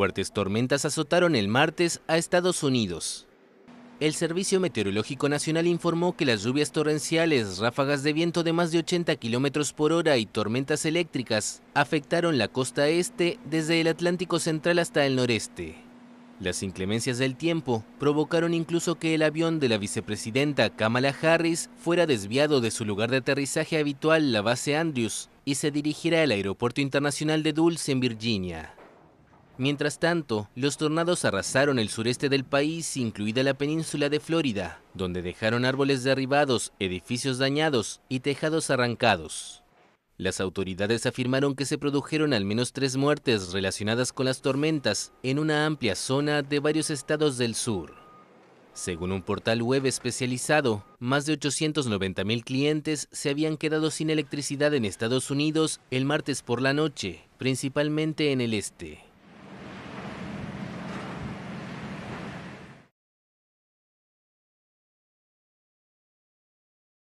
fuertes tormentas azotaron el martes a Estados Unidos. El Servicio Meteorológico Nacional informó que las lluvias torrenciales, ráfagas de viento de más de 80 kilómetros por hora y tormentas eléctricas afectaron la costa este desde el Atlántico Central hasta el noreste. Las inclemencias del tiempo provocaron incluso que el avión de la vicepresidenta Kamala Harris fuera desviado de su lugar de aterrizaje habitual, la base Andrews, y se dirigiera al Aeropuerto Internacional de Dulce en Virginia. Mientras tanto, los tornados arrasaron el sureste del país, incluida la península de Florida, donde dejaron árboles derribados, edificios dañados y tejados arrancados. Las autoridades afirmaron que se produjeron al menos tres muertes relacionadas con las tormentas en una amplia zona de varios estados del sur. Según un portal web especializado, más de 890.000 clientes se habían quedado sin electricidad en Estados Unidos el martes por la noche, principalmente en el este.